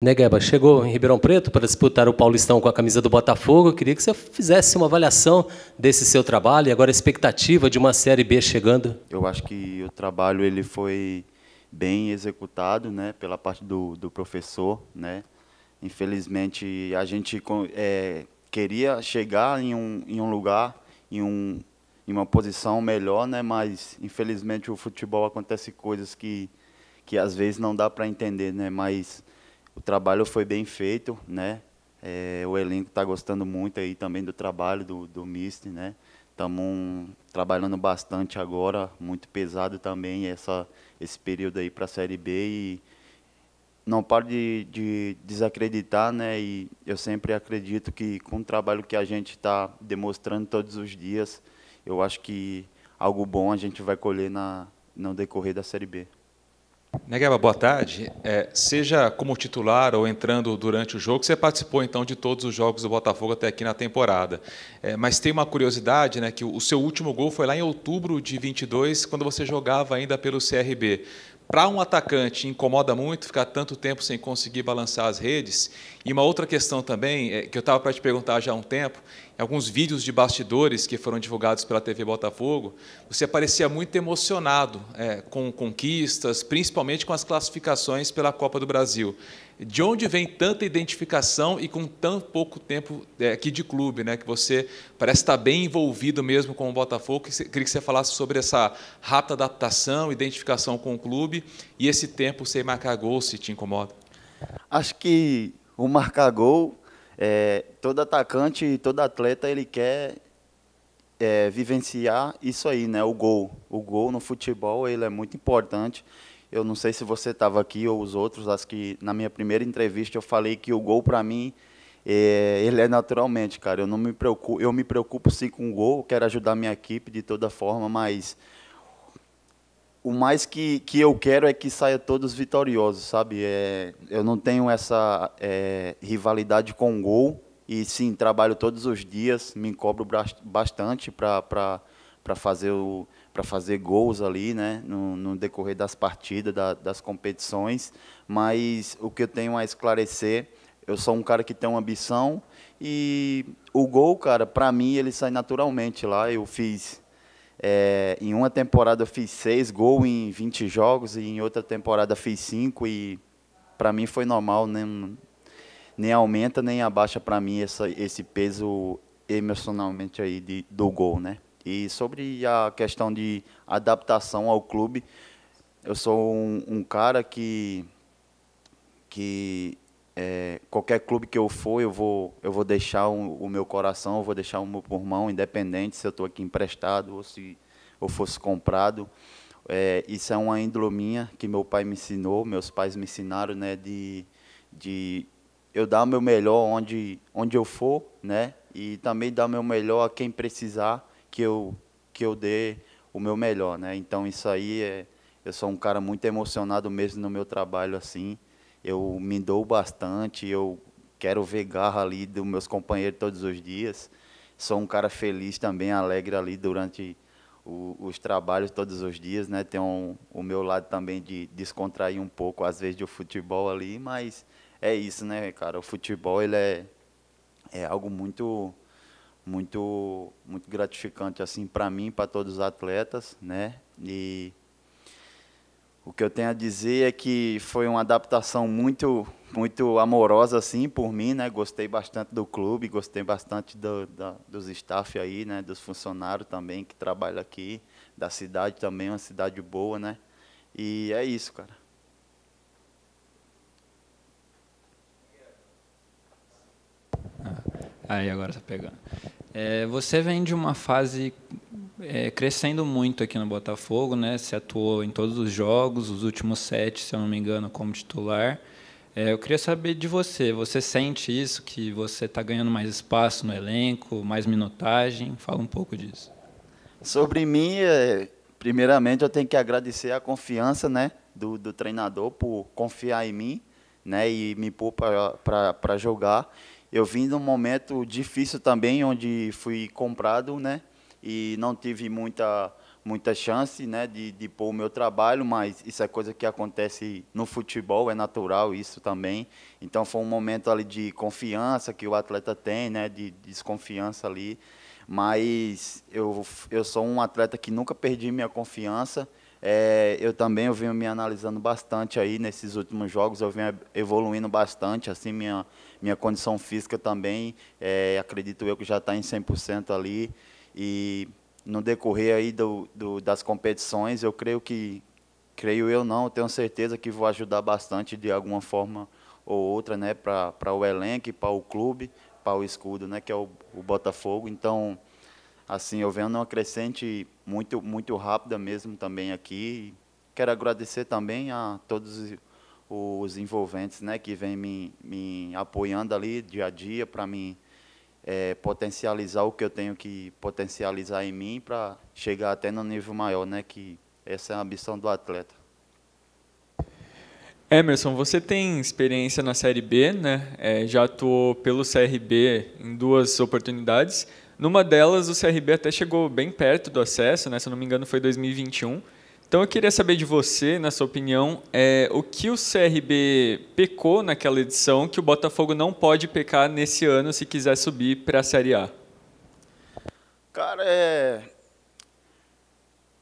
Negueba né, chegou em Ribeirão Preto para disputar o Paulistão com a camisa do Botafogo. Eu queria que você fizesse uma avaliação desse seu trabalho e agora a expectativa de uma Série B chegando. Eu acho que o trabalho ele foi bem executado né, pela parte do, do professor. Né? Infelizmente, a gente é, queria chegar em um, em um lugar, em, um, em uma posição melhor, né? mas infelizmente o futebol acontece coisas que, que às vezes não dá para entender. Né? Mas o trabalho foi bem feito, né? É, o elenco está gostando muito aí também do trabalho do, do né? Estamos trabalhando bastante agora, muito pesado também essa, esse período aí para a Série B e não paro de, de, desacreditar, né? E eu sempre acredito que com o trabalho que a gente está demonstrando todos os dias, eu acho que algo bom a gente vai colher na, no decorrer da Série B. Negueba, é é? boa tarde. É, seja como titular ou entrando durante o jogo, você participou então de todos os jogos do Botafogo até aqui na temporada. É, mas tem uma curiosidade, né, que o seu último gol foi lá em outubro de 22, quando você jogava ainda pelo CRB. Para um atacante incomoda muito ficar tanto tempo sem conseguir balançar as redes. E uma outra questão também é, que eu estava para te perguntar já há um tempo alguns vídeos de bastidores que foram divulgados pela TV Botafogo, você parecia muito emocionado é, com conquistas, principalmente com as classificações pela Copa do Brasil. De onde vem tanta identificação e com tão pouco tempo é, aqui de clube, né? Que você parece estar bem envolvido mesmo com o Botafogo. Queria que você falasse sobre essa rápida adaptação, identificação com o clube e esse tempo sem marcar gol, se te incomoda. Acho que o marcar gol é, todo atacante, todo atleta, ele quer é, vivenciar isso aí, né? O gol. O gol no futebol, ele é muito importante. Eu não sei se você estava aqui ou os outros, acho que na minha primeira entrevista eu falei que o gol para mim é, ele é naturalmente, cara. Eu não me preocupo, eu me preocupo sim com o gol, quero ajudar minha equipe de toda forma, mas o mais que, que eu quero é que saia todos vitoriosos, sabe? É, eu não tenho essa é, rivalidade com o gol. E sim, trabalho todos os dias, me cobro bastante para fazer, o, fazer gols ali, né? No, no decorrer das partidas, da, das competições. Mas o que eu tenho a esclarecer, eu sou um cara que tem uma ambição. E o gol, cara, para mim, ele sai naturalmente lá. Eu fiz é, em uma temporada eu fiz seis gols em 20 jogos e em outra temporada fiz cinco e para mim foi normal, nem, nem aumenta nem abaixa para mim essa, esse peso emocionalmente aí de, do gol, né? E sobre a questão de adaptação ao clube, eu sou um, um cara que que é, qualquer clube que eu for, eu vou, eu vou deixar o meu coração, eu vou deixar o meu pulmão, independente se eu estou aqui emprestado ou se eu fosse comprado. É, isso é uma índole minha que meu pai me ensinou, meus pais me ensinaram, né, de, de eu dar o meu melhor onde, onde eu for, né, e também dar o meu melhor a quem precisar que eu, que eu dê o meu melhor, né. Então isso aí é, eu sou um cara muito emocionado mesmo no meu trabalho assim eu me dou bastante, eu quero ver garra ali dos meus companheiros todos os dias. Sou um cara feliz também, alegre ali durante o, os trabalhos todos os dias, né? Tem um, o meu lado também de descontrair um pouco, às vezes, do futebol ali, mas é isso, né, cara? O futebol, ele é, é algo muito muito muito gratificante assim para mim para todos os atletas né e o que eu tenho a dizer é que foi uma adaptação muito muito amorosa assim por mim, né? Gostei bastante do clube, gostei bastante do, dos staff aí, né? Dos funcionários também que trabalham aqui, da cidade também, uma cidade boa, né? E é isso, cara. Ah, aí agora tá pegando. É, você vem de uma fase é, crescendo muito aqui no Botafogo, né? Se atuou em todos os jogos, os últimos sete, se eu não me engano, como titular. É, eu queria saber de você. Você sente isso que você está ganhando mais espaço no elenco, mais minutagem? Fala um pouco disso. Sobre mim, é, primeiramente eu tenho que agradecer a confiança, né, do, do treinador por confiar em mim, né, e me pôr para jogar. Eu vim num momento difícil também, onde fui comprado, né, e não tive muita muita chance né, de, de pôr o meu trabalho, mas isso é coisa que acontece no futebol, é natural isso também. Então foi um momento ali de confiança que o atleta tem, né, de desconfiança ali. Mas eu, eu sou um atleta que nunca perdi minha confiança. É, eu também eu venho me analisando bastante aí nesses últimos jogos, eu venho evoluindo bastante, assim, minha, minha condição física também, é, acredito eu que já está em 100% ali. E no decorrer aí do, do, das competições, eu creio que, creio eu não, tenho certeza que vou ajudar bastante de alguma forma ou outra, né, para o elenco, para o clube, para o escudo, né, que é o, o Botafogo. Então, assim, eu venho numa crescente muito, muito rápida mesmo também aqui. Quero agradecer também a todos os envolventes, né, que vêm me, me apoiando ali dia a dia para mim é, potencializar o que eu tenho que potencializar em mim para chegar até no nível maior, né? Que essa é a ambição do atleta. Emerson, você tem experiência na Série B, né? É, já atuou pelo CRB em duas oportunidades. Numa delas, o CRB até chegou bem perto do acesso, né? Se eu não me engano, foi 2021. Então eu queria saber de você, na sua opinião, é, o que o CRB pecou naquela edição que o Botafogo não pode pecar nesse ano se quiser subir para a Série A? Cara, é,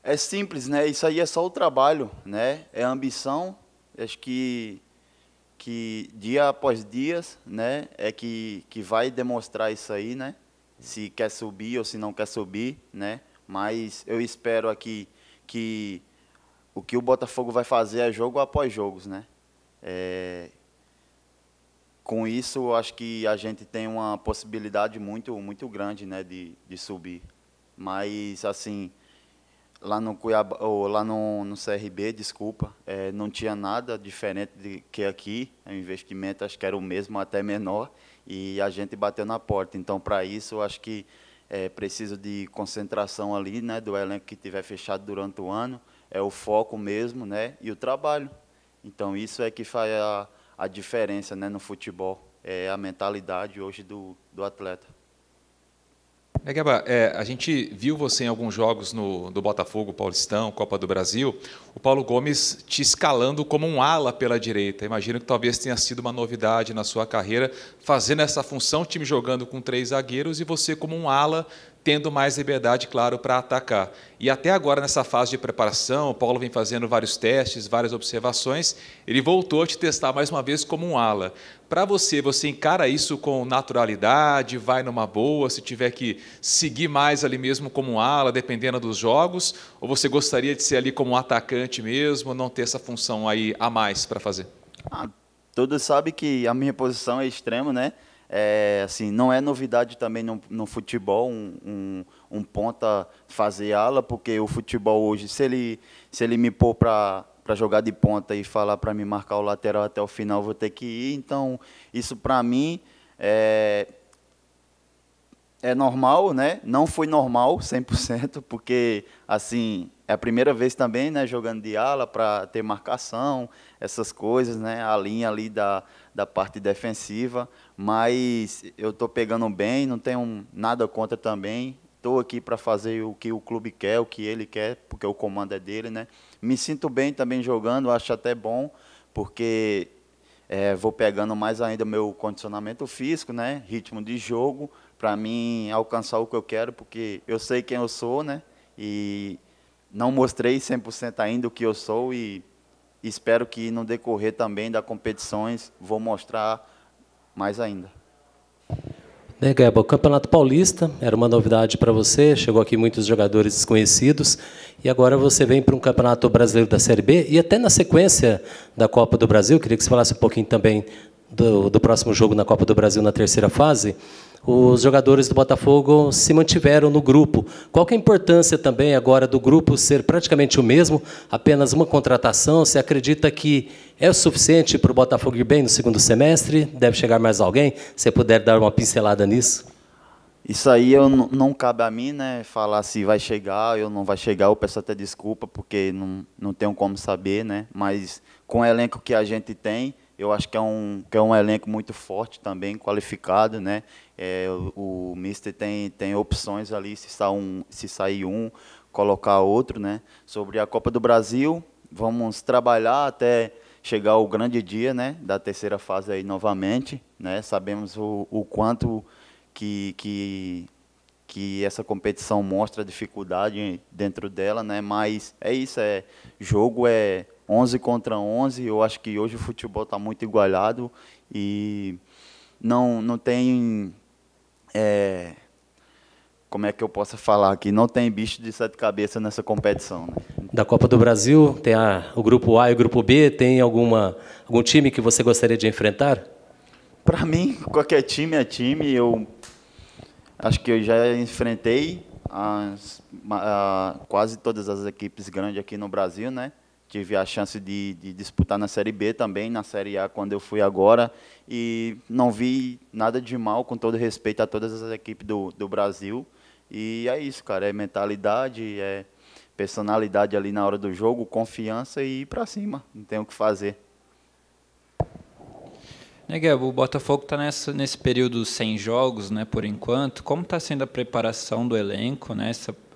é simples, né? Isso aí é só o trabalho, né? É a ambição. Acho que que dia após dias, né, é que que vai demonstrar isso aí, né? Se quer subir ou se não quer subir, né? Mas eu espero aqui que o que o Botafogo vai fazer é jogo após jogos, né? É, com isso, acho que a gente tem uma possibilidade muito, muito grande, né, de, de subir. Mas assim, lá no Cuiabá, ou lá no, no CRB, desculpa, é, não tinha nada diferente de que aqui. O é investimento acho que era o mesmo, até menor, e a gente bateu na porta. Então, para isso, acho que é preciso de concentração ali, né, do elenco que tiver fechado durante o ano é o foco mesmo, né? E o trabalho. Então isso é que faz a, a diferença, né, no futebol. É a mentalidade hoje do, do atleta. É, é, a gente viu você em alguns jogos no, do Botafogo, Paulistão, Copa do Brasil, o Paulo Gomes te escalando como um ala pela direita. Imagino que talvez tenha sido uma novidade na sua carreira, fazendo essa função, time jogando com três zagueiros e você como um ala tendo mais liberdade, claro, para atacar. E até agora, nessa fase de preparação, o Paulo vem fazendo vários testes, várias observações. Ele voltou a te testar mais uma vez como um ala. Para você, você encara isso com naturalidade, vai numa boa, se tiver que seguir mais ali mesmo como um ala, dependendo dos jogos? Ou você gostaria de ser ali como um atacante mesmo, não ter essa função aí a mais para fazer? Ah, todos sabem que a minha posição é extremo, né? É, assim, não é novidade também no, no futebol um, um, um, ponta fazer ala, porque o futebol hoje, se ele, se ele me pôr para para jogar de ponta e falar para me marcar o lateral até o final, vou ter que ir. Então, isso para mim é, é normal, né? Não foi normal 100%, porque assim, é a primeira vez também, né, jogando de ala para ter marcação, essas coisas, né? A linha ali da, da parte defensiva mas eu estou pegando bem, não tenho nada contra também. Estou aqui para fazer o que o clube quer, o que ele quer, porque o comando é dele, né? Me sinto bem também jogando, acho até bom, porque é, vou pegando mais ainda meu condicionamento físico, né? Ritmo de jogo, para mim alcançar o que eu quero, porque eu sei quem eu sou, né? E não mostrei 100% ainda o que eu sou e espero que no decorrer também das competições vou mostrar mais ainda. Né, o Campeonato Paulista era uma novidade para você, chegou aqui muitos jogadores desconhecidos, e agora você vem para um Campeonato Brasileiro da Série B, e até na sequência da Copa do Brasil, queria que você falasse um pouquinho também do, do próximo jogo na Copa do Brasil na terceira fase, os jogadores do Botafogo se mantiveram no grupo. Qual é a importância também agora do grupo ser praticamente o mesmo, apenas uma contratação? Você acredita que é o suficiente para o Botafogo ir bem no segundo semestre? Deve chegar mais alguém? Se puder dar uma pincelada nisso. Isso aí eu não cabe a mim, né? Falar se vai chegar ou não vai chegar. Eu peço até desculpa, porque não, não tenho como saber, né? Mas com o elenco que a gente tem, eu acho que é um, que é um elenco muito forte também, qualificado, né? É, o, o Mister tem, tem opções ali, se sair, um, se sair um, colocar outro, né? Sobre a Copa do Brasil, vamos trabalhar até chegar o grande dia, né? Da terceira fase aí novamente, né? Sabemos o, o quanto que, que que essa competição mostra dificuldade dentro dela, né? Mas é isso, é jogo é 11 contra 11. Eu acho que hoje o futebol está muito igualado e não não tem é, como é que eu posso falar aqui? Não tem bicho de sete cabeças nessa competição. Né? Da Copa do Brasil tem a, o grupo A e o grupo B. Tem alguma algum time que você gostaria de enfrentar? Para mim qualquer time é time. Eu Acho que eu já enfrentei as, a, quase todas as equipes grandes aqui no Brasil, né? Tive a chance de, de, disputar na Série B também, na Série A quando eu fui agora, e não vi nada de mal, com todo respeito a todas as equipes do, do Brasil. E é isso, cara, é mentalidade, é personalidade ali na hora do jogo, confiança e ir para cima, não tem o que fazer. Né, o Botafogo está nesse período sem jogos, né, por enquanto. Como está sendo a preparação do elenco? Né?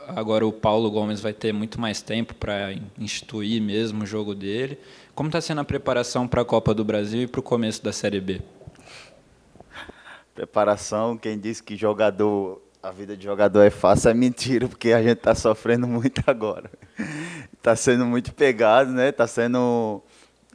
agora o Paulo Gomes vai ter muito mais tempo para instituir mesmo o jogo dele. Como está sendo a preparação para a Copa do Brasil e para o começo da Série B? Preparação, quem disse que jogador, a vida de jogador é fácil é mentira, porque a gente está sofrendo muito agora. Está sendo muito pegado, né? Está sendo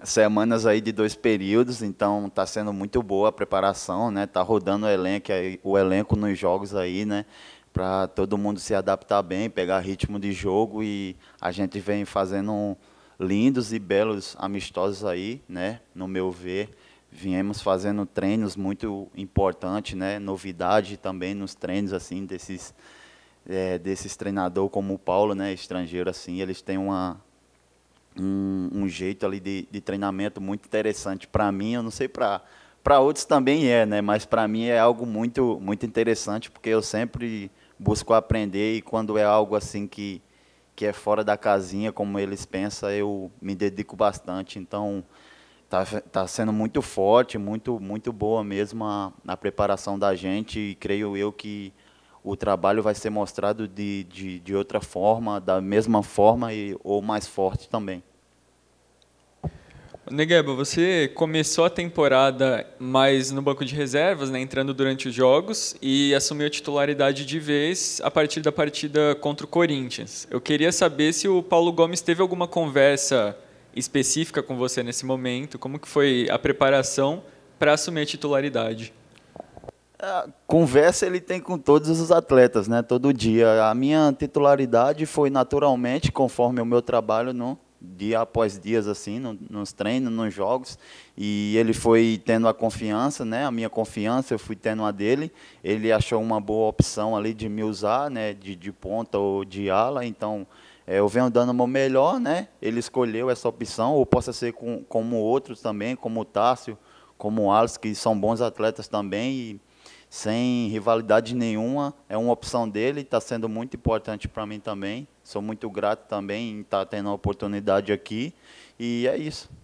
semanas aí de dois períodos, então está sendo muito boa a preparação, né? está rodando o elenco, o elenco nos jogos aí, né? Para todo mundo se adaptar bem, pegar ritmo de jogo e a gente vem fazendo lindos e belos amistosos aí, né? No meu ver, viemos fazendo treinos muito importantes, né? Novidade também nos treinos assim desses é, desses treinador como o Paulo, né? Estrangeiro assim, eles têm uma um, um, jeito ali de, de treinamento muito interessante para mim. Eu não sei para para outros também é, né? Mas para mim é algo muito muito interessante porque eu sempre busco aprender e quando é algo assim que que é fora da casinha como eles pensam, eu me dedico bastante. Então tá, tá sendo muito forte, muito muito boa mesmo a, a preparação da gente e creio eu que o trabalho vai ser mostrado de, de, de outra forma, da mesma forma e, ou mais forte também. Negeba, você começou a temporada mais no banco de reservas, né, entrando durante os jogos e assumiu a titularidade de vez a partir da partida contra o Corinthians. Eu queria saber se o Paulo Gomes teve alguma conversa específica com você nesse momento, como que foi a preparação para assumir a titularidade? a conversa ele tem com todos os atletas, né? Todo dia. A minha titularidade foi naturalmente conforme o meu trabalho no dia após dias assim, no, nos treinos, nos jogos, e ele foi tendo a confiança, né? A minha confiança, eu fui tendo a dele. Ele achou uma boa opção ali de me usar, né? De, de ponta ou de ala, então é, eu venho dando o meu melhor, né? Ele escolheu essa opção, ou possa ser com, como outros também, como o Tássio, como o Alisson, que são bons atletas também. E, sem rivalidade nenhuma. É uma opção dele, está sendo muito importante para mim também. Sou muito grato também em estar tá tendo a oportunidade aqui. E é isso.